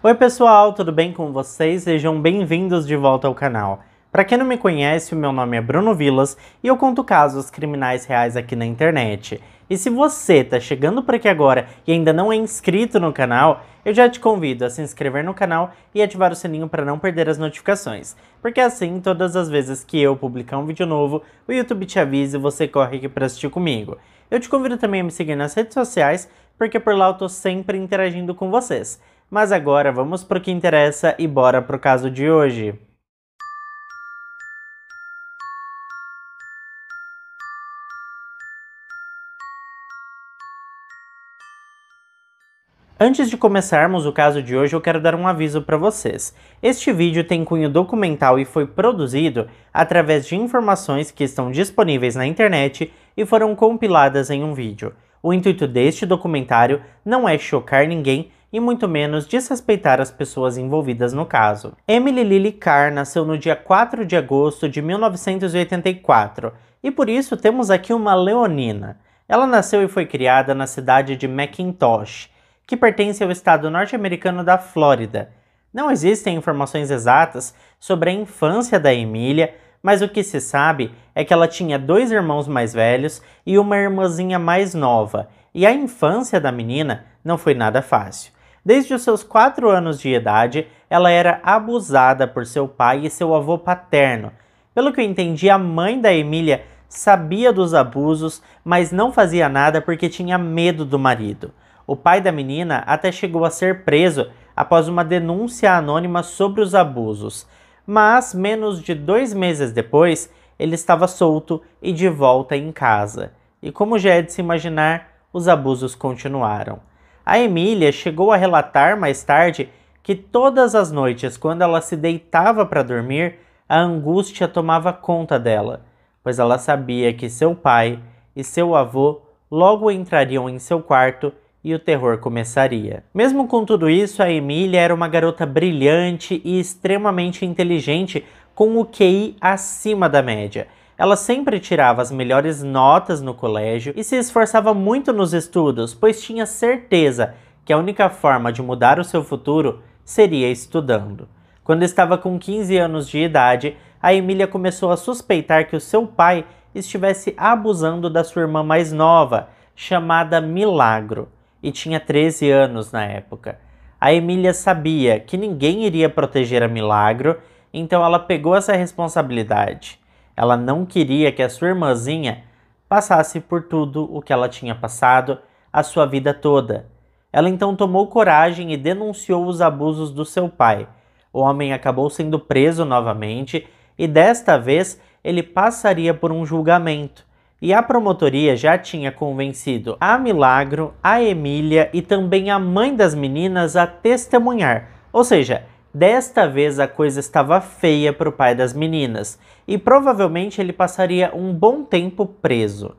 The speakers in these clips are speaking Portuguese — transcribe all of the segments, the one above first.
Oi pessoal, tudo bem com vocês? Sejam bem-vindos de volta ao canal. Para quem não me conhece, o meu nome é Bruno Vilas e eu conto casos criminais reais aqui na internet. E se você tá chegando por aqui agora e ainda não é inscrito no canal, eu já te convido a se inscrever no canal e ativar o sininho para não perder as notificações, porque assim, todas as vezes que eu publicar um vídeo novo, o YouTube te avisa e você corre aqui para assistir comigo. Eu te convido também a me seguir nas redes sociais, porque por lá eu tô sempre interagindo com vocês. Mas agora vamos para o que interessa e bora para o caso de hoje. Antes de começarmos o caso de hoje, eu quero dar um aviso para vocês. Este vídeo tem cunho documental e foi produzido através de informações que estão disponíveis na internet e foram compiladas em um vídeo. O intuito deste documentário não é chocar ninguém, e muito menos desrespeitar as pessoas envolvidas no caso. Emily Lily Carr nasceu no dia 4 de agosto de 1984 e por isso temos aqui uma leonina. Ela nasceu e foi criada na cidade de McIntosh, que pertence ao estado norte-americano da Flórida. Não existem informações exatas sobre a infância da Emília, mas o que se sabe é que ela tinha dois irmãos mais velhos e uma irmãzinha mais nova, e a infância da menina não foi nada fácil. Desde os seus 4 anos de idade, ela era abusada por seu pai e seu avô paterno. Pelo que eu entendi, a mãe da Emília sabia dos abusos, mas não fazia nada porque tinha medo do marido. O pai da menina até chegou a ser preso após uma denúncia anônima sobre os abusos, mas menos de dois meses depois ele estava solto e de volta em casa. E como já é de se imaginar, os abusos continuaram. A Emília chegou a relatar mais tarde que todas as noites, quando ela se deitava para dormir, a angústia tomava conta dela, pois ela sabia que seu pai e seu avô logo entrariam em seu quarto e o terror começaria. Mesmo com tudo isso, a Emília era uma garota brilhante e extremamente inteligente, com o QI acima da média. Ela sempre tirava as melhores notas no colégio e se esforçava muito nos estudos, pois tinha certeza que a única forma de mudar o seu futuro seria estudando. Quando estava com 15 anos de idade, a Emília começou a suspeitar que o seu pai estivesse abusando da sua irmã mais nova, chamada Milagro, e tinha 13 anos na época. A Emília sabia que ninguém iria proteger a Milagro, então ela pegou essa responsabilidade. Ela não queria que a sua irmãzinha passasse por tudo o que ela tinha passado a sua vida toda. Ela então tomou coragem e denunciou os abusos do seu pai. O homem acabou sendo preso novamente e desta vez ele passaria por um julgamento. E a promotoria já tinha convencido a Milagro, a Emília e também a mãe das meninas a testemunhar. Ou seja, Desta vez a coisa estava feia para o pai das meninas e provavelmente ele passaria um bom tempo preso.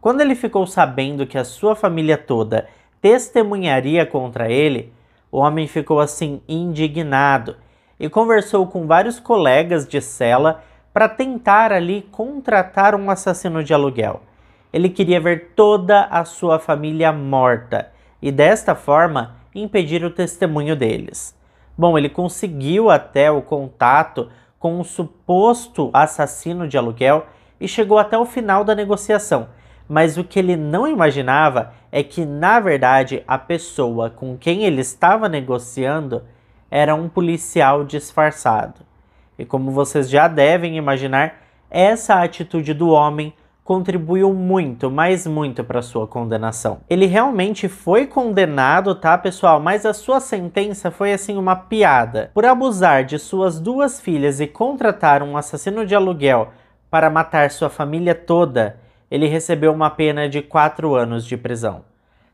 Quando ele ficou sabendo que a sua família toda testemunharia contra ele, o homem ficou assim indignado e conversou com vários colegas de cela para tentar ali contratar um assassino de aluguel. Ele queria ver toda a sua família morta e desta forma impedir o testemunho deles. Bom, ele conseguiu até o contato com um suposto assassino de aluguel e chegou até o final da negociação. Mas o que ele não imaginava é que, na verdade, a pessoa com quem ele estava negociando era um policial disfarçado. E como vocês já devem imaginar, essa atitude do homem contribuiu muito, mas muito para sua condenação. Ele realmente foi condenado, tá, pessoal? Mas a sua sentença foi assim uma piada. Por abusar de suas duas filhas e contratar um assassino de aluguel para matar sua família toda, ele recebeu uma pena de quatro anos de prisão.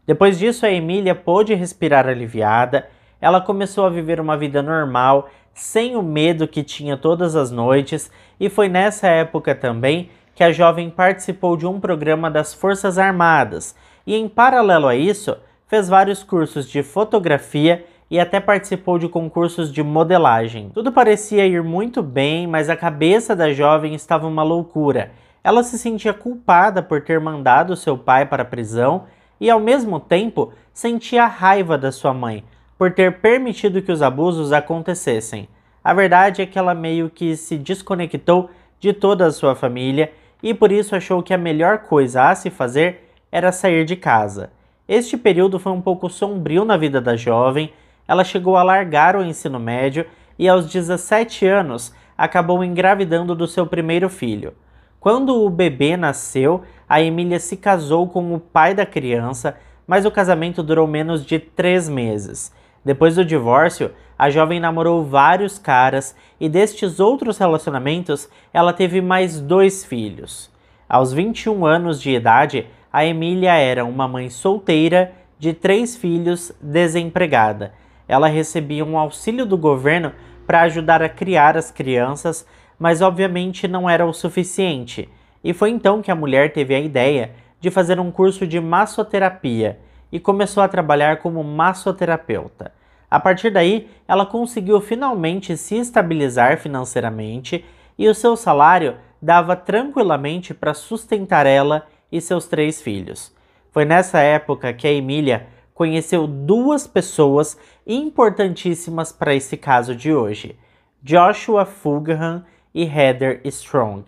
Depois disso, a Emília pôde respirar aliviada. Ela começou a viver uma vida normal, sem o medo que tinha todas as noites, e foi nessa época também que a jovem participou de um programa das Forças Armadas e, em paralelo a isso, fez vários cursos de fotografia e até participou de concursos de modelagem. Tudo parecia ir muito bem, mas a cabeça da jovem estava uma loucura. Ela se sentia culpada por ter mandado seu pai para a prisão e, ao mesmo tempo, sentia raiva da sua mãe por ter permitido que os abusos acontecessem. A verdade é que ela meio que se desconectou de toda a sua família e por isso achou que a melhor coisa a se fazer era sair de casa. Este período foi um pouco sombrio na vida da jovem, ela chegou a largar o ensino médio e, aos 17 anos, acabou engravidando do seu primeiro filho. Quando o bebê nasceu, a Emília se casou com o pai da criança, mas o casamento durou menos de três meses. Depois do divórcio, a jovem namorou vários caras e destes outros relacionamentos ela teve mais dois filhos. Aos 21 anos de idade, a Emília era uma mãe solteira de três filhos, desempregada. Ela recebia um auxílio do governo para ajudar a criar as crianças, mas obviamente não era o suficiente. E foi então que a mulher teve a ideia de fazer um curso de massoterapia e começou a trabalhar como massoterapeuta. A partir daí, ela conseguiu finalmente se estabilizar financeiramente e o seu salário dava tranquilamente para sustentar ela e seus três filhos. Foi nessa época que a Emília conheceu duas pessoas importantíssimas para esse caso de hoje: Joshua Fulgham e Heather Strong.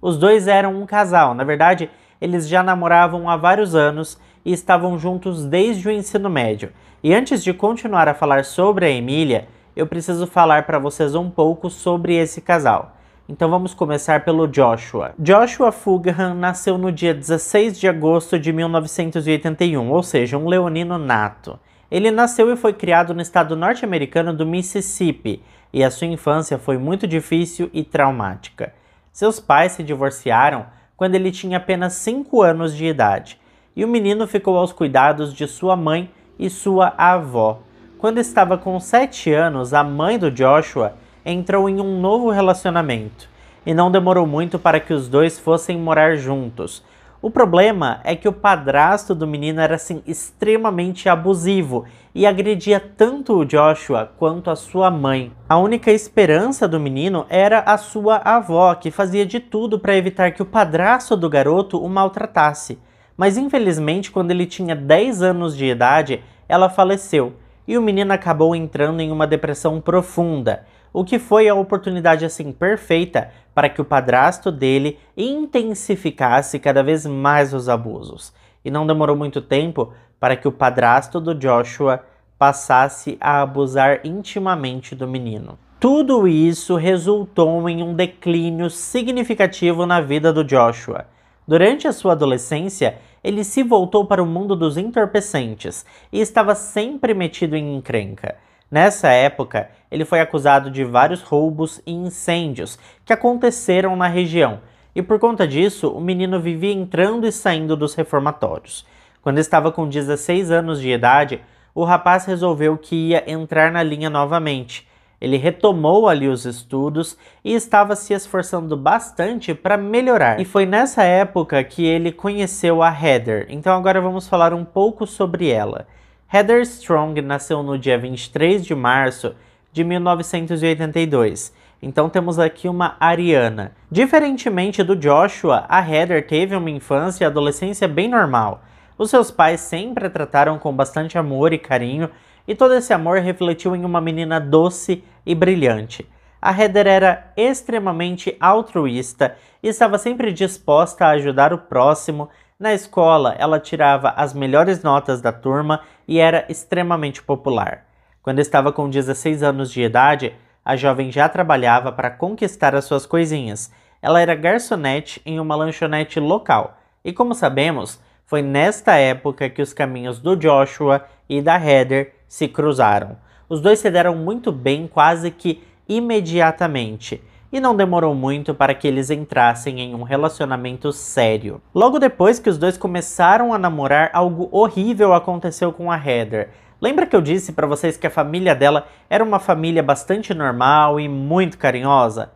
Os dois eram um casal, na verdade, eles já namoravam há vários anos e estavam juntos desde o ensino médio. E antes de continuar a falar sobre a Emília, eu preciso falar para vocês um pouco sobre esse casal. Então vamos começar pelo Joshua. Joshua Fugham nasceu no dia 16 de agosto de 1981, ou seja, um leonino nato. Ele nasceu e foi criado no estado norte-americano do Mississippi, e a sua infância foi muito difícil e traumática. Seus pais se divorciaram quando ele tinha apenas 5 anos de idade, e o menino ficou aos cuidados de sua mãe e sua avó. Quando estava com 7 anos, a mãe do Joshua entrou em um novo relacionamento e não demorou muito para que os dois fossem morar juntos. O problema é que o padrasto do menino era assim extremamente abusivo e agredia tanto o Joshua quanto a sua mãe. A única esperança do menino era a sua avó, que fazia de tudo para evitar que o padrasto do garoto o maltratasse mas infelizmente, quando ele tinha 10 anos de idade, ela faleceu e o menino acabou entrando em uma depressão profunda, o que foi a oportunidade assim perfeita para que o padrasto dele intensificasse cada vez mais os abusos. E não demorou muito tempo para que o padrasto do Joshua passasse a abusar intimamente do menino. Tudo isso resultou em um declínio significativo na vida do Joshua Durante a sua adolescência, ele se voltou para o mundo dos entorpecentes e estava sempre metido em encrenca. Nessa época, ele foi acusado de vários roubos e incêndios que aconteceram na região, e por conta disso, o menino vivia entrando e saindo dos reformatórios. Quando estava com 16 anos de idade, o rapaz resolveu que ia entrar na linha novamente ele retomou ali os estudos e estava se esforçando bastante para melhorar. E foi nessa época que ele conheceu a Heather. Então agora vamos falar um pouco sobre ela. Heather Strong nasceu no dia 23 de março de 1982. Então temos aqui uma ariana. Diferentemente do Joshua, a Heather teve uma infância e adolescência bem normal. Os seus pais sempre a trataram com bastante amor e carinho, e todo esse amor refletiu em uma menina doce, e brilhante. A Heather era extremamente altruísta e estava sempre disposta a ajudar o próximo. Na escola, ela tirava as melhores notas da turma e era extremamente popular. Quando estava com 16 anos de idade, a jovem já trabalhava para conquistar as suas coisinhas. Ela era garçonete em uma lanchonete local. E como sabemos, foi nesta época que os caminhos do Joshua e da Heather se cruzaram. Os dois se deram muito bem quase que imediatamente e não demorou muito para que eles entrassem em um relacionamento sério. Logo depois que os dois começaram a namorar, algo horrível aconteceu com a Heather. Lembra que eu disse para vocês que a família dela era uma família bastante normal e muito carinhosa?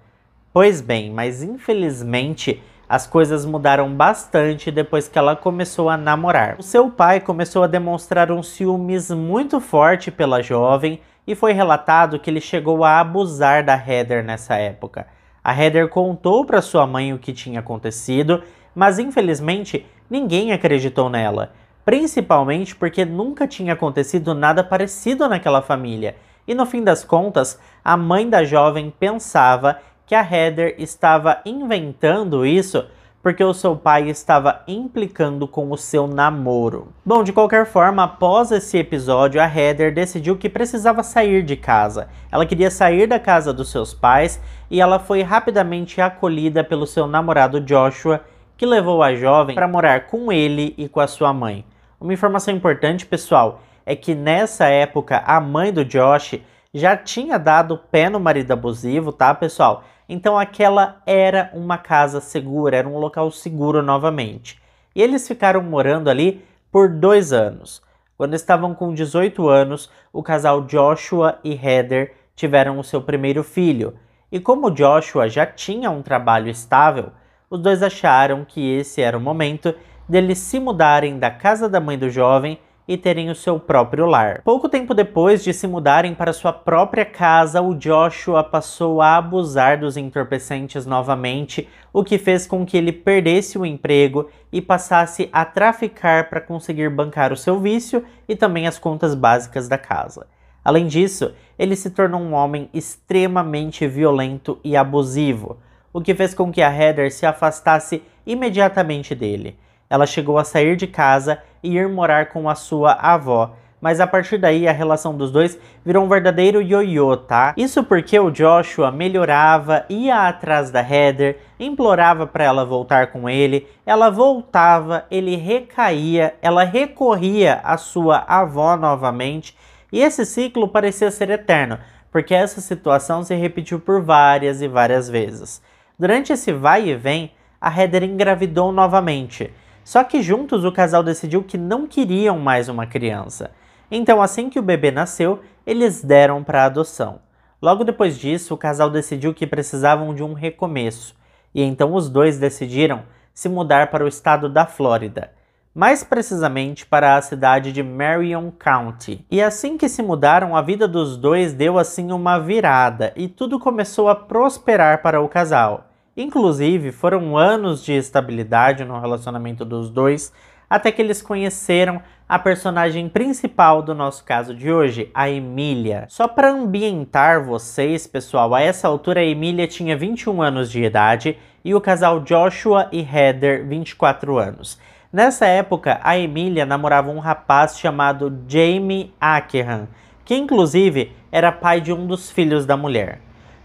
Pois bem, mas infelizmente as coisas mudaram bastante depois que ela começou a namorar. O seu pai começou a demonstrar um ciúmes muito forte pela jovem e foi relatado que ele chegou a abusar da Heather nessa época. A Heather contou para sua mãe o que tinha acontecido, mas infelizmente ninguém acreditou nela, principalmente porque nunca tinha acontecido nada parecido naquela família. E no fim das contas, a mãe da jovem pensava que a Heather estava inventando isso porque o seu pai estava implicando com o seu namoro. Bom, de qualquer forma, após esse episódio, a Heather decidiu que precisava sair de casa. Ela queria sair da casa dos seus pais e ela foi rapidamente acolhida pelo seu namorado Joshua, que levou a jovem para morar com ele e com a sua mãe. Uma informação importante, pessoal, é que nessa época a mãe do Josh já tinha dado pé no marido abusivo, tá, pessoal? Então aquela era uma casa segura, era um local seguro novamente. E eles ficaram morando ali por dois anos. Quando estavam com 18 anos, o casal Joshua e Heather tiveram o seu primeiro filho. E como Joshua já tinha um trabalho estável, os dois acharam que esse era o momento deles se mudarem da casa da mãe do jovem e terem o seu próprio lar. Pouco tempo depois de se mudarem para sua própria casa, o Joshua passou a abusar dos entorpecentes novamente, o que fez com que ele perdesse o emprego e passasse a traficar para conseguir bancar o seu vício e também as contas básicas da casa. Além disso, ele se tornou um homem extremamente violento e abusivo, o que fez com que a Heather se afastasse imediatamente dele. Ela chegou a sair de casa e ir morar com a sua avó, mas a partir daí a relação dos dois virou um verdadeiro yo-yo, tá? Isso porque o Joshua melhorava, ia atrás da Heather, implorava para ela voltar com ele, ela voltava, ele recaía, ela recorria à sua avó novamente, e esse ciclo parecia ser eterno, porque essa situação se repetiu por várias e várias vezes. Durante esse vai e vem, a Heather engravidou novamente. Só que juntos o casal decidiu que não queriam mais uma criança. Então, assim que o bebê nasceu, eles deram para adoção. Logo depois disso, o casal decidiu que precisavam de um recomeço, e então os dois decidiram se mudar para o estado da Flórida, mais precisamente para a cidade de Marion County. E assim que se mudaram, a vida dos dois deu assim uma virada e tudo começou a prosperar para o casal. Inclusive, foram anos de estabilidade no relacionamento dos dois até que eles conheceram a personagem principal do nosso caso de hoje, a Emília. Só para ambientar vocês, pessoal, a essa altura a Emília tinha 21 anos de idade e o casal Joshua e Heather, 24 anos. Nessa época, a Emília namorava um rapaz chamado Jamie Ackerham, que inclusive era pai de um dos filhos da mulher.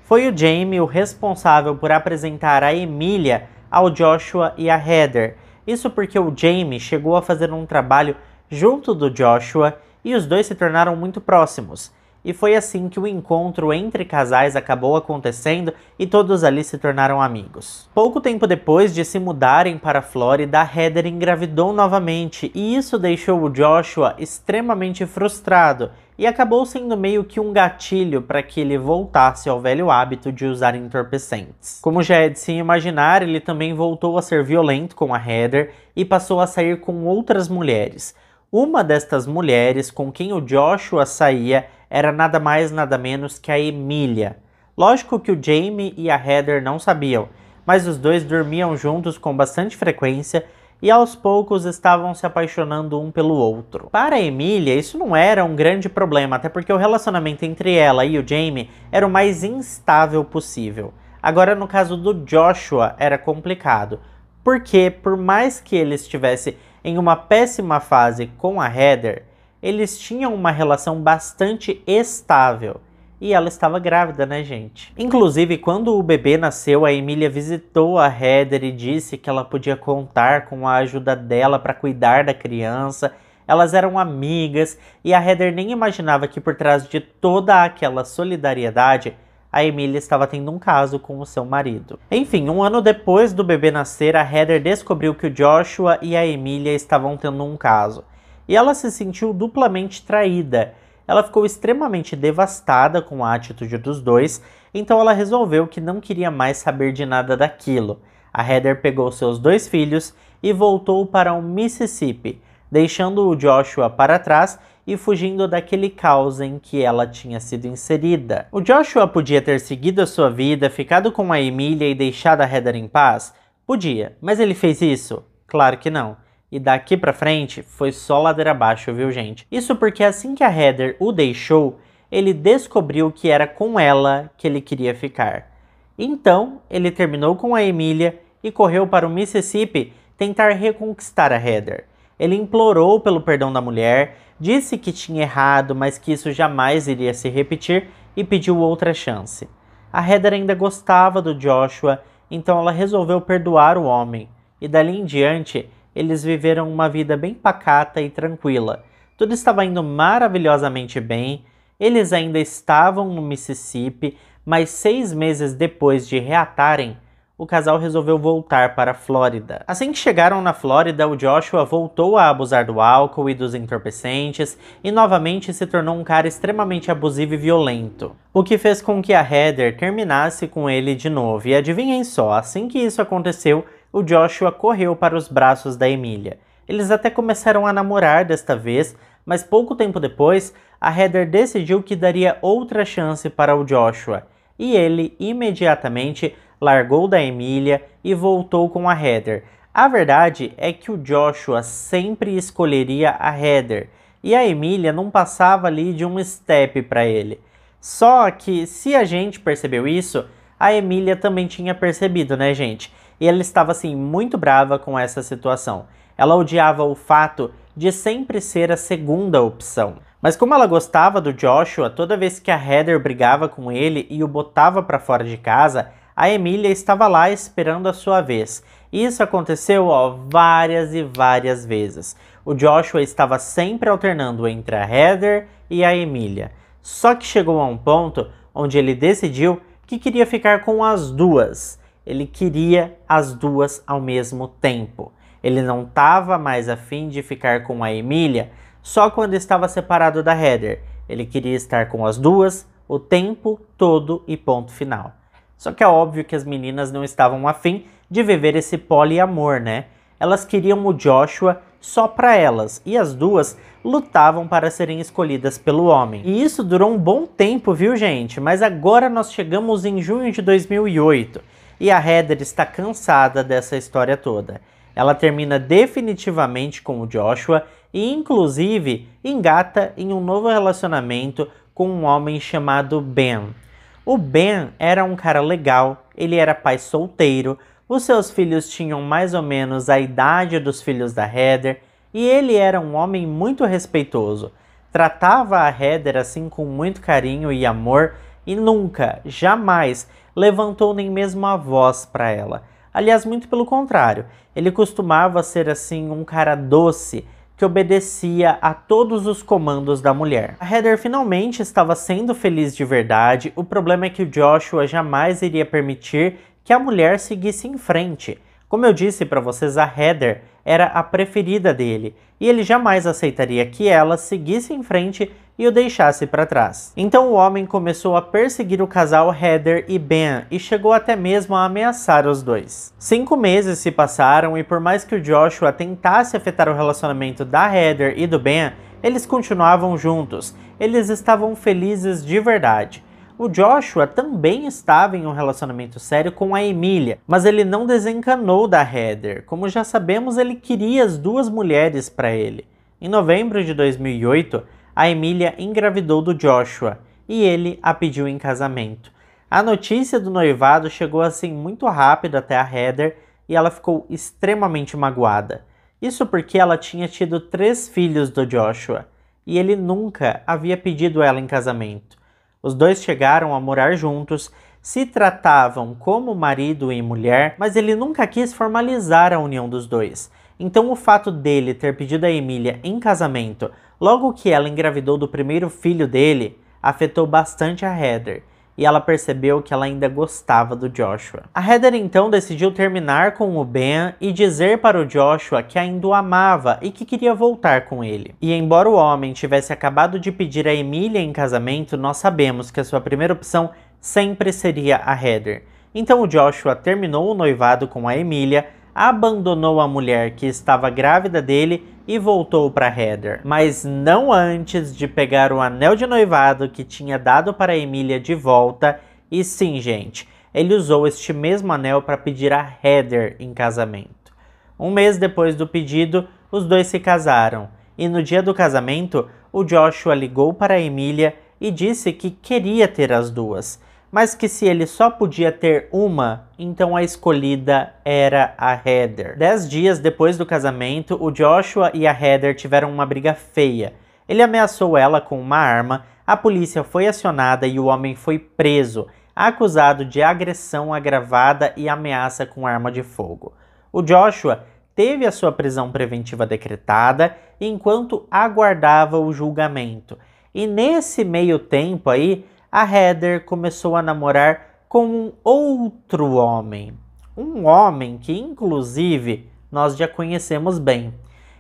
Foi o Jamie o responsável por apresentar a Emília ao Joshua e a Heather. Isso porque o Jamie chegou a fazer um trabalho junto do Joshua e os dois se tornaram muito próximos e foi assim que o encontro entre casais acabou acontecendo e todos ali se tornaram amigos. Pouco tempo depois de se mudarem para a Flórida, Heather engravidou novamente e isso deixou o Joshua extremamente frustrado e acabou sendo meio que um gatilho para que ele voltasse ao velho hábito de usar entorpecentes. Como já é de se imaginar, ele também voltou a ser violento com a Heather e passou a sair com outras mulheres. Uma destas mulheres com quem o Joshua saía era nada mais nada menos que a Emília. Lógico que o Jamie e a Heather não sabiam, mas os dois dormiam juntos com bastante frequência e aos poucos estavam se apaixonando um pelo outro. Para a Emília, isso não era um grande problema, até porque o relacionamento entre ela e o Jamie era o mais instável possível. Agora, no caso do Joshua, era complicado, porque por mais que ele estivesse em uma péssima fase com a Heather, eles tinham uma relação bastante estável. E ela estava grávida, né, gente? Inclusive, quando o bebê nasceu, a Emília visitou a Heather e disse que ela podia contar com a ajuda dela para cuidar da criança. Elas eram amigas e a Heather nem imaginava que por trás de toda aquela solidariedade a Emília estava tendo um caso com o seu marido. Enfim, um ano depois do bebê nascer, a Heather descobriu que o Joshua e a Emília estavam tendo um caso e ela se sentiu duplamente traída. Ela ficou extremamente devastada com a atitude dos dois, então ela resolveu que não queria mais saber de nada daquilo. A Heather pegou seus dois filhos e voltou para o Mississippi, deixando o Joshua para trás e fugindo daquele caos em que ela tinha sido inserida. O Joshua podia ter seguido a sua vida, ficado com a Emília e deixado a Heather em paz? Podia, mas ele fez isso? Claro que não e daqui para frente foi só ladeira abaixo, viu gente? Isso porque assim que a Heather o deixou, ele descobriu que era com ela que ele queria ficar. Então, ele terminou com a Emília e correu para o Mississippi tentar reconquistar a Heather. Ele implorou pelo perdão da mulher, disse que tinha errado, mas que isso jamais iria se repetir e pediu outra chance. A Heather ainda gostava do Joshua, então ela resolveu perdoar o homem, e dali em diante eles viveram uma vida bem pacata e tranquila. Tudo estava indo maravilhosamente bem, eles ainda estavam no Mississippi, mas seis meses depois de reatarem, o casal resolveu voltar para a Flórida. Assim que chegaram na Flórida, o Joshua voltou a abusar do álcool e dos entorpecentes e novamente se tornou um cara extremamente abusivo e violento, o que fez com que a Heather terminasse com ele de novo. E adivinhem só, assim que isso aconteceu, o Joshua correu para os braços da Emília. Eles até começaram a namorar desta vez, mas pouco tempo depois, a Heather decidiu que daria outra chance para o Joshua, e ele imediatamente largou da Emília e voltou com a Heather. A verdade é que o Joshua sempre escolheria a Heather, e a Emília não passava ali de um step para ele. Só que se a gente percebeu isso, a Emília também tinha percebido, né, gente? e ela estava assim muito brava com essa situação. Ela odiava o fato de sempre ser a segunda opção. Mas como ela gostava do Joshua, toda vez que a Heather brigava com ele e o botava para fora de casa, a Emília estava lá esperando a sua vez. Isso aconteceu ó, várias e várias vezes. O Joshua estava sempre alternando entre a Heather e a Emília. Só que chegou a um ponto onde ele decidiu que queria ficar com as duas. Ele queria as duas ao mesmo tempo. Ele não estava mais afim de ficar com a Emília só quando estava separado da Heather. Ele queria estar com as duas o tempo todo e ponto final. Só que é óbvio que as meninas não estavam afim de viver esse poliamor, né? Elas queriam o Joshua só para elas, e as duas lutavam para serem escolhidas pelo homem. E isso durou um bom tempo, viu, gente? Mas agora nós chegamos em junho de 2008 e a Heather está cansada dessa história toda. Ela termina definitivamente com o Joshua e, inclusive, engata em um novo relacionamento com um homem chamado Ben. O Ben era um cara legal, ele era pai solteiro, os seus filhos tinham mais ou menos a idade dos filhos da Heather e ele era um homem muito respeitoso. Tratava a Heather assim com muito carinho e amor e nunca, jamais levantou nem mesmo a voz para ela. Aliás, muito pelo contrário, ele costumava ser assim um cara doce que obedecia a todos os comandos da mulher. A Heather finalmente estava sendo feliz de verdade, o problema é que o Joshua jamais iria permitir que a mulher seguisse em frente. Como eu disse para vocês, a Heather era a preferida dele, e ele jamais aceitaria que ela seguisse em frente e o deixasse para trás. Então o homem começou a perseguir o casal Heather e Ben e chegou até mesmo a ameaçar os dois. Cinco meses se passaram e por mais que o Joshua tentasse afetar o relacionamento da Heather e do Ben, eles continuavam juntos, eles estavam felizes de verdade. O Joshua também estava em um relacionamento sério com a Emília, mas ele não desencanou da Heather. Como já sabemos, ele queria as duas mulheres para ele. Em novembro de 2008, a Emília engravidou do Joshua e ele a pediu em casamento. A notícia do noivado chegou assim muito rápido até a Heather e ela ficou extremamente magoada. Isso porque ela tinha tido três filhos do Joshua e ele nunca havia pedido ela em casamento. Os dois chegaram a morar juntos, se tratavam como marido e mulher, mas ele nunca quis formalizar a união dos dois. Então, o fato dele ter pedido a Emília em casamento logo que ela engravidou do primeiro filho dele afetou bastante a Heather e ela percebeu que ela ainda gostava do Joshua. A Heather então decidiu terminar com o Ben e dizer para o Joshua que ainda o amava e que queria voltar com ele. E embora o homem tivesse acabado de pedir a Emília em casamento, nós sabemos que a sua primeira opção sempre seria a Heather. Então o Joshua terminou o noivado com a Emília abandonou a mulher que estava grávida dele e voltou para Heather, mas não antes de pegar o anel de noivado que tinha dado para Emília de volta. E sim, gente, ele usou este mesmo anel para pedir a Heather em casamento. Um mês depois do pedido, os dois se casaram, e no dia do casamento, o Joshua ligou para Emília e disse que queria ter as duas mas que se ele só podia ter uma, então a escolhida era a Heather. Dez dias depois do casamento, o Joshua e a Heather tiveram uma briga feia. Ele ameaçou ela com uma arma, a polícia foi acionada e o homem foi preso, acusado de agressão agravada e ameaça com arma de fogo. O Joshua teve a sua prisão preventiva decretada enquanto aguardava o julgamento. E nesse meio tempo aí, a Heather começou a namorar com um outro homem. Um homem que, inclusive, nós já conhecemos bem.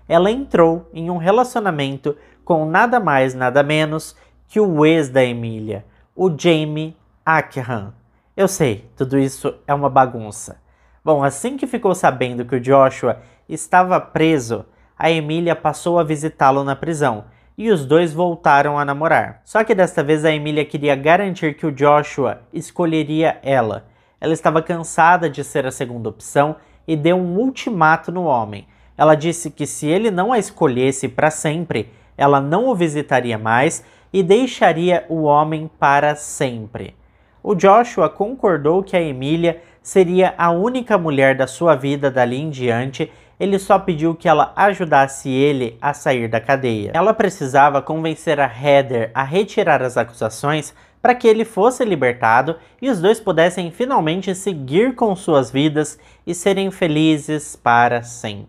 Ela entrou em um relacionamento com nada mais, nada menos que o ex da Emília, o Jamie Ackerman. Eu sei, tudo isso é uma bagunça. Bom, assim que ficou sabendo que o Joshua estava preso, a Emília passou a visitá-lo na prisão e os dois voltaram a namorar. Só que desta vez a Emília queria garantir que o Joshua escolheria ela. Ela estava cansada de ser a segunda opção e deu um ultimato no homem. Ela disse que se ele não a escolhesse para sempre, ela não o visitaria mais e deixaria o homem para sempre. O Joshua concordou que a Emília seria a única mulher da sua vida dali em diante ele só pediu que ela ajudasse ele a sair da cadeia. Ela precisava convencer a Heather a retirar as acusações para que ele fosse libertado e os dois pudessem finalmente seguir com suas vidas e serem felizes para sempre.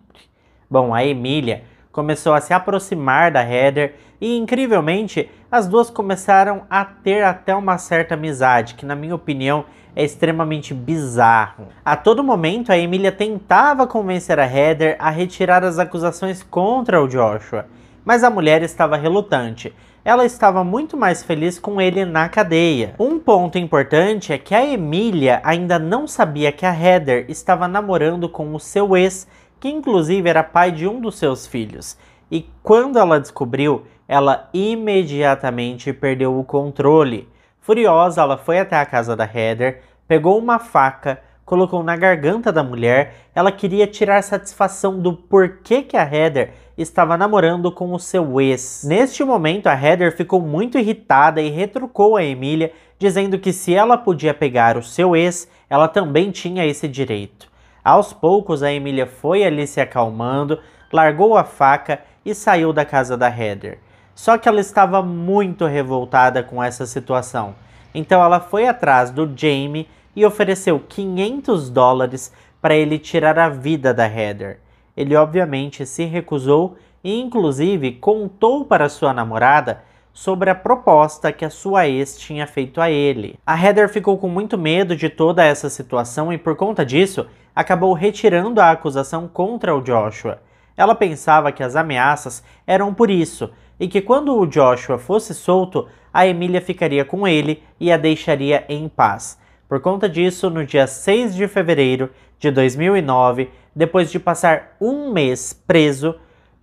Bom, a Emília começou a se aproximar da Heather e, incrivelmente, as duas começaram a ter até uma certa amizade, que na minha opinião é extremamente bizarro. A todo momento, a Emília tentava convencer a Heather a retirar as acusações contra o Joshua, mas a mulher estava relutante. Ela estava muito mais feliz com ele na cadeia. Um ponto importante é que a Emília ainda não sabia que a Heather estava namorando com o seu ex, que inclusive era pai de um dos seus filhos. E quando ela descobriu, ela imediatamente perdeu o controle. Furiosa, ela foi até a casa da Heather, pegou uma faca, colocou na garganta da mulher. Ela queria tirar satisfação do porquê que a Heather estava namorando com o seu ex. Neste momento, a Heather ficou muito irritada e retrucou a Emília, dizendo que se ela podia pegar o seu ex, ela também tinha esse direito. Aos poucos, a Emília foi ali se acalmando, largou a faca e saiu da casa da Heather. Só que ela estava muito revoltada com essa situação. Então ela foi atrás do Jamie e ofereceu 500 dólares para ele tirar a vida da Heather. Ele obviamente se recusou e inclusive contou para sua namorada sobre a proposta que a sua ex tinha feito a ele. A Heather ficou com muito medo de toda essa situação e por conta disso acabou retirando a acusação contra o Joshua. Ela pensava que as ameaças eram por isso e que quando o Joshua fosse solto, a Emília ficaria com ele e a deixaria em paz. Por conta disso, no dia 6 de fevereiro de 2009, depois de passar um mês preso,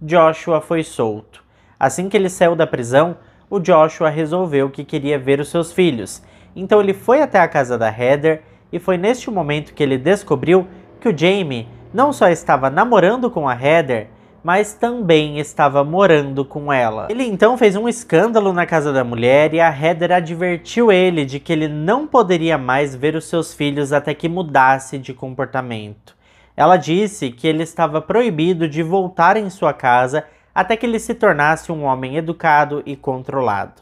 Joshua foi solto. Assim que ele saiu da prisão, o Joshua resolveu que queria ver os seus filhos. Então ele foi até a casa da Heather e foi neste momento que ele descobriu que o Jamie não só estava namorando com a Heather, mas também estava morando com ela. Ele então fez um escândalo na casa da mulher e a Heather advertiu ele de que ele não poderia mais ver os seus filhos até que mudasse de comportamento. Ela disse que ele estava proibido de voltar em sua casa até que ele se tornasse um homem educado e controlado.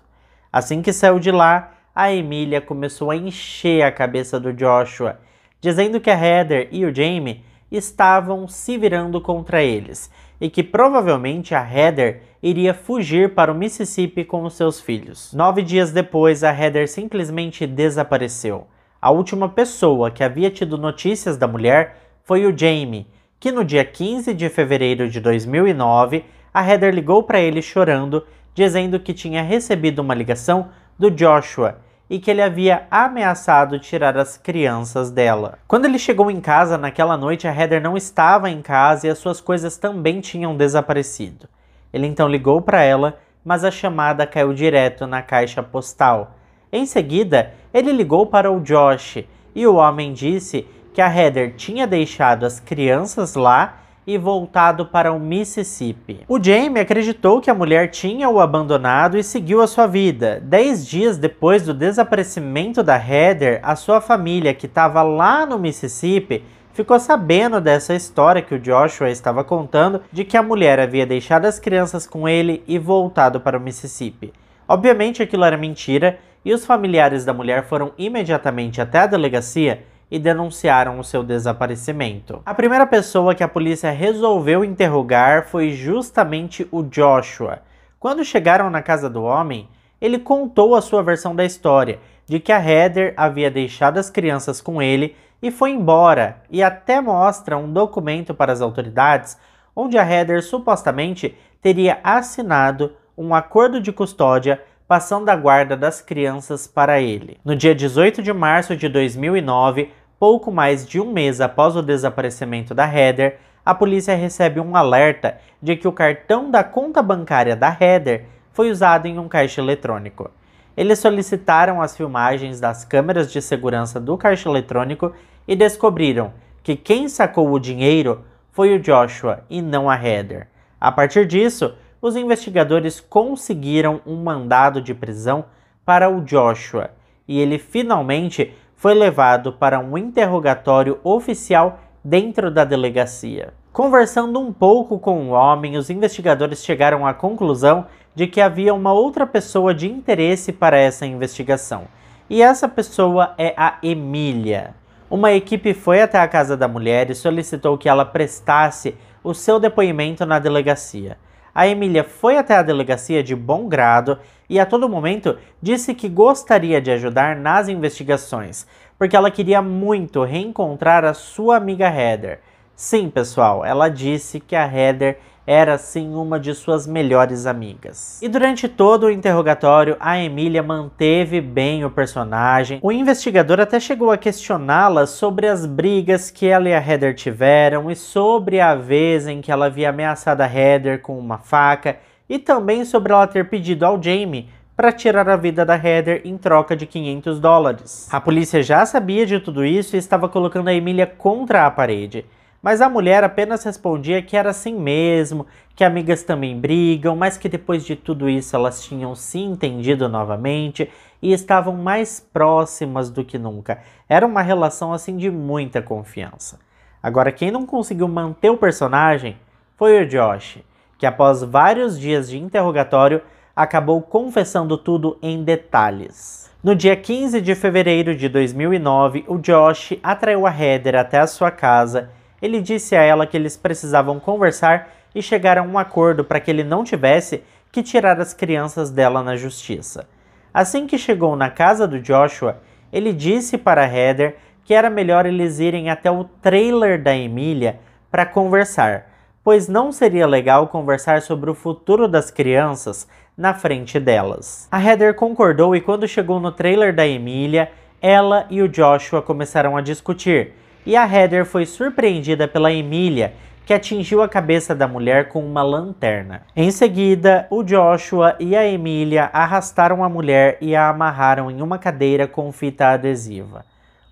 Assim que saiu de lá, a Emília começou a encher a cabeça do Joshua, dizendo que a Heather e o Jamie estavam se virando contra eles e que provavelmente a Heather iria fugir para o Mississippi com os seus filhos. Nove dias depois, a Heather simplesmente desapareceu. A última pessoa que havia tido notícias da mulher foi o Jamie, que no dia 15 de fevereiro de 2009, a Heather ligou para ele chorando, dizendo que tinha recebido uma ligação do Joshua e que ele havia ameaçado tirar as crianças dela. Quando ele chegou em casa naquela noite, a Heather não estava em casa e as suas coisas também tinham desaparecido. Ele então ligou para ela, mas a chamada caiu direto na caixa postal. Em seguida, ele ligou para o Josh e o homem disse que a Heather tinha deixado as crianças lá e voltado para o Mississippi. O Jamie acreditou que a mulher tinha o abandonado e seguiu a sua vida. Dez dias depois do desaparecimento da Heather, a sua família, que estava lá no Mississippi, ficou sabendo dessa história que o Joshua estava contando de que a mulher havia deixado as crianças com ele e voltado para o Mississippi. Obviamente aquilo era mentira e os familiares da mulher foram imediatamente até a delegacia e denunciaram o seu desaparecimento. A primeira pessoa que a polícia resolveu interrogar foi justamente o Joshua. Quando chegaram na casa do homem, ele contou a sua versão da história, de que a Heather havia deixado as crianças com ele e foi embora, e até mostra um documento para as autoridades onde a Heather supostamente teria assinado um acordo de custódia passando a guarda das crianças para ele. No dia 18 de março de 2009, pouco mais de um mês após o desaparecimento da Heather, a polícia recebe um alerta de que o cartão da conta bancária da Heather foi usado em um caixa eletrônico. Eles solicitaram as filmagens das câmeras de segurança do caixa eletrônico e descobriram que quem sacou o dinheiro foi o Joshua e não a Heather. A partir disso, os investigadores conseguiram um mandado de prisão para o Joshua e ele finalmente foi levado para um interrogatório oficial dentro da delegacia. Conversando um pouco com o homem, os investigadores chegaram à conclusão de que havia uma outra pessoa de interesse para essa investigação. E essa pessoa é a Emília. Uma equipe foi até a casa da mulher e solicitou que ela prestasse o seu depoimento na delegacia a Emília foi até a delegacia de bom grado e a todo momento disse que gostaria de ajudar nas investigações, porque ela queria muito reencontrar a sua amiga Heather. Sim, pessoal, ela disse que a Heather era sim uma de suas melhores amigas. E durante todo o interrogatório, a Emília manteve bem o personagem. O investigador até chegou a questioná-la sobre as brigas que ela e a Heather tiveram e sobre a vez em que ela havia ameaçado a Heather com uma faca e também sobre ela ter pedido ao Jamie para tirar a vida da Heather em troca de 500 dólares. A polícia já sabia de tudo isso e estava colocando a Emília contra a parede. Mas a mulher apenas respondia que era assim mesmo, que amigas também brigam, mas que depois de tudo isso elas tinham se entendido novamente e estavam mais próximas do que nunca. Era uma relação assim de muita confiança. Agora, quem não conseguiu manter o personagem foi o Josh, que após vários dias de interrogatório acabou confessando tudo em detalhes. No dia 15 de fevereiro de 2009, o Josh atraiu a Heather até a sua casa ele disse a ela que eles precisavam conversar e chegar a um acordo para que ele não tivesse que tirar as crianças dela na justiça. Assim que chegou na casa do Joshua, ele disse para Heather que era melhor eles irem até o trailer da Emília para conversar, pois não seria legal conversar sobre o futuro das crianças na frente delas. A Heather concordou e quando chegou no trailer da Emília, ela e o Joshua começaram a discutir, e a Heather foi surpreendida pela Emília, que atingiu a cabeça da mulher com uma lanterna. Em seguida, o Joshua e a Emília arrastaram a mulher e a amarraram em uma cadeira com fita adesiva.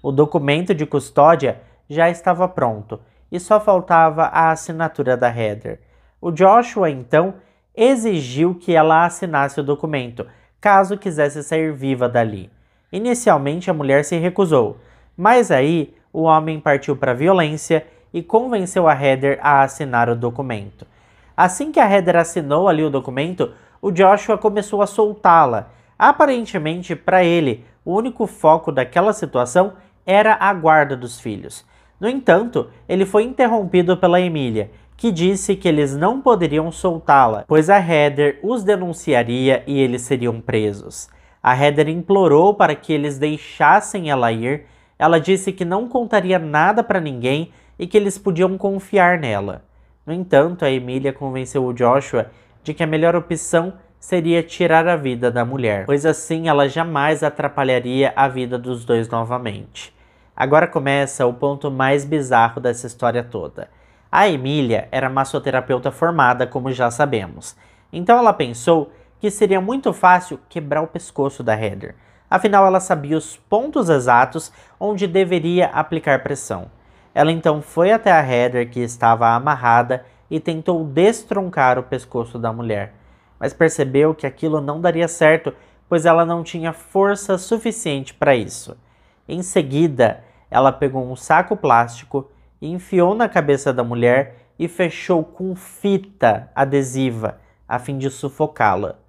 O documento de custódia já estava pronto e só faltava a assinatura da Heather. O Joshua, então, exigiu que ela assinasse o documento, caso quisesse sair viva dali. Inicialmente, a mulher se recusou, mas aí o homem partiu para a violência e convenceu a Heather a assinar o documento. Assim que a Heather assinou ali o documento, o Joshua começou a soltá-la. Aparentemente, para ele, o único foco daquela situação era a guarda dos filhos. No entanto, ele foi interrompido pela Emília, que disse que eles não poderiam soltá-la, pois a Heather os denunciaria e eles seriam presos. A Heather implorou para que eles deixassem ela ir, ela disse que não contaria nada para ninguém e que eles podiam confiar nela. No entanto, a Emília convenceu o Joshua de que a melhor opção seria tirar a vida da mulher, pois assim ela jamais atrapalharia a vida dos dois novamente. Agora começa o ponto mais bizarro dessa história toda. A Emília era massoterapeuta formada, como já sabemos. Então ela pensou que seria muito fácil quebrar o pescoço da Heather. Afinal, ela sabia os pontos exatos onde deveria aplicar pressão. Ela então foi até a Heather, que estava amarrada, e tentou destroncar o pescoço da mulher, mas percebeu que aquilo não daria certo, pois ela não tinha força suficiente para isso. Em seguida, ela pegou um saco plástico, enfiou na cabeça da mulher e fechou com fita adesiva, a fim de sufocá-la.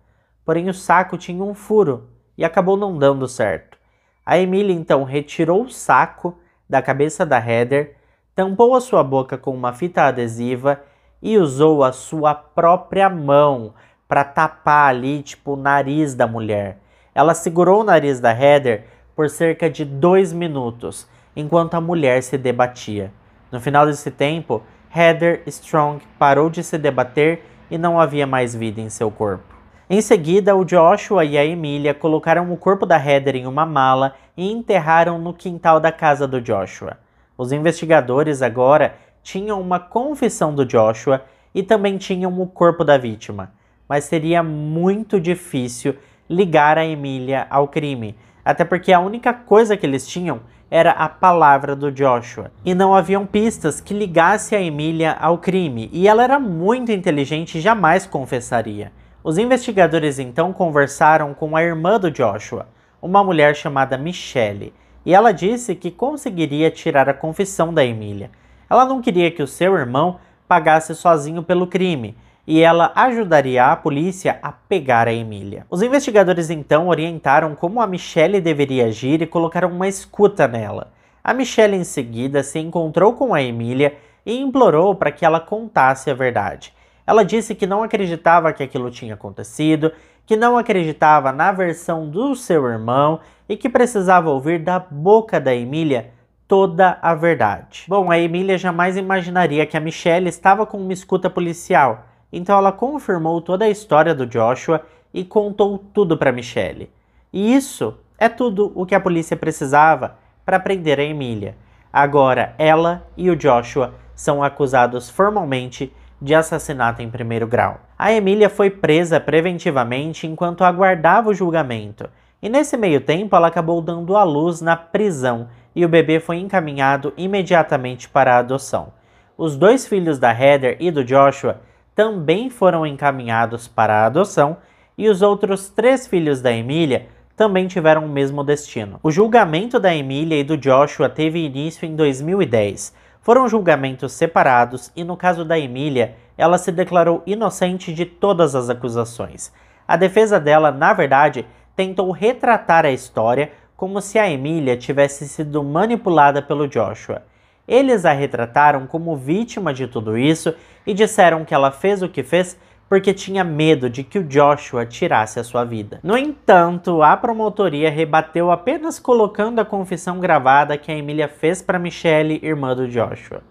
Porém, o saco tinha um furo e acabou não dando certo. A Emília então retirou o saco da cabeça da Heather, tampou a sua boca com uma fita adesiva e usou a sua própria mão para tapar ali, tipo, o nariz da mulher. Ela segurou o nariz da Heather por cerca de dois minutos, enquanto a mulher se debatia. No final desse tempo, Heather Strong parou de se debater e não havia mais vida em seu corpo. Em seguida, o Joshua e a Emília colocaram o corpo da Heather em uma mala e enterraram no quintal da casa do Joshua. Os investigadores agora tinham uma confissão do Joshua e também tinham o corpo da vítima, mas seria muito difícil ligar a Emília ao crime, até porque a única coisa que eles tinham era a palavra do Joshua. E não haviam pistas que ligasse a Emília ao crime, e ela era muito inteligente e jamais confessaria. Os investigadores então conversaram com a irmã do Joshua, uma mulher chamada Michelle, e ela disse que conseguiria tirar a confissão da Emília. Ela não queria que o seu irmão pagasse sozinho pelo crime e ela ajudaria a polícia a pegar a Emília. Os investigadores então orientaram como a Michelle deveria agir e colocaram uma escuta nela. A Michelle em seguida se encontrou com a Emília e implorou para que ela contasse a verdade. Ela disse que não acreditava que aquilo tinha acontecido, que não acreditava na versão do seu irmão e que precisava ouvir da boca da Emília toda a verdade. Bom, a Emília jamais imaginaria que a Michelle estava com uma escuta policial, então ela confirmou toda a história do Joshua e contou tudo para Michelle. E isso é tudo o que a polícia precisava para prender a Emília. Agora ela e o Joshua são acusados formalmente de assassinato em primeiro grau. A Emília foi presa preventivamente enquanto aguardava o julgamento, e nesse meio tempo ela acabou dando à luz na prisão e o bebê foi encaminhado imediatamente para a adoção. Os dois filhos da Heather e do Joshua também foram encaminhados para a adoção e os outros três filhos da Emília também tiveram o mesmo destino. O julgamento da Emília e do Joshua teve início em 2010 foram julgamentos separados e, no caso da Emília, ela se declarou inocente de todas as acusações. A defesa dela, na verdade, tentou retratar a história como se a Emília tivesse sido manipulada pelo Joshua. Eles a retrataram como vítima de tudo isso e disseram que ela fez o que fez porque tinha medo de que o Joshua tirasse a sua vida. No entanto, a promotoria rebateu apenas colocando a confissão gravada que a Emília fez para Michelle, irmã do Joshua.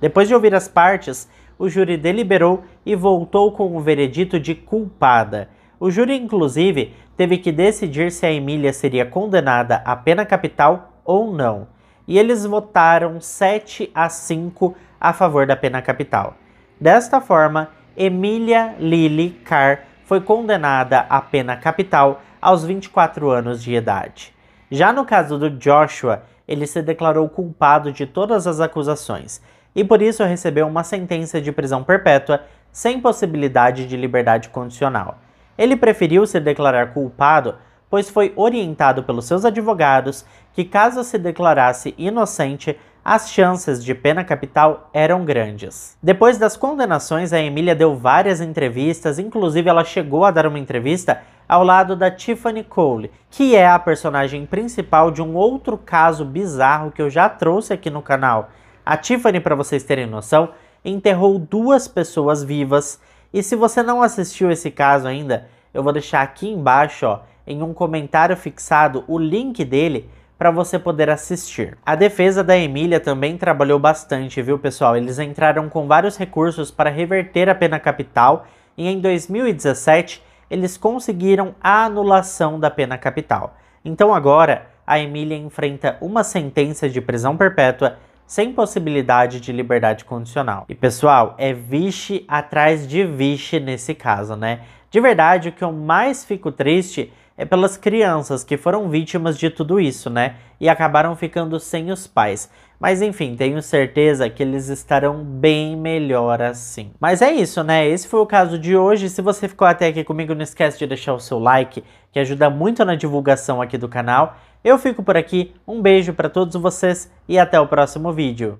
Depois de ouvir as partes, o júri deliberou e voltou com o veredito de culpada. O júri, inclusive, teve que decidir se a Emília seria condenada à pena capital ou não. E eles votaram 7 a 5 a favor da pena capital. Desta forma, Emília Lili Carr foi condenada à pena capital aos 24 anos de idade. Já no caso do Joshua, ele se declarou culpado de todas as acusações e por isso recebeu uma sentença de prisão perpétua sem possibilidade de liberdade condicional. Ele preferiu se declarar culpado, pois foi orientado pelos seus advogados que, caso se declarasse inocente, as chances de pena capital eram grandes. Depois das condenações, a Emília deu várias entrevistas, inclusive ela chegou a dar uma entrevista ao lado da Tiffany Cole, que é a personagem principal de um outro caso bizarro que eu já trouxe aqui no canal. A Tiffany, para vocês terem noção, enterrou duas pessoas vivas. E se você não assistiu esse caso ainda, eu vou deixar aqui embaixo, ó, em um comentário fixado, o link dele para você poder assistir. A defesa da Emília também trabalhou bastante, viu pessoal? Eles entraram com vários recursos para reverter a pena capital e em 2017 eles conseguiram a anulação da pena capital. Então agora a Emília enfrenta uma sentença de prisão perpétua sem possibilidade de liberdade condicional. E pessoal, é vixe atrás de vixe nesse caso, né? De verdade, o que eu mais fico triste é pelas crianças que foram vítimas de tudo isso, né? E acabaram ficando sem os pais. Mas enfim, tenho certeza que eles estarão bem melhor assim. Mas é isso, né? Esse foi o caso de hoje. Se você ficou até aqui comigo, não esquece de deixar o seu like, que ajuda muito na divulgação aqui do canal. Eu fico por aqui, um beijo para todos vocês e até o próximo vídeo.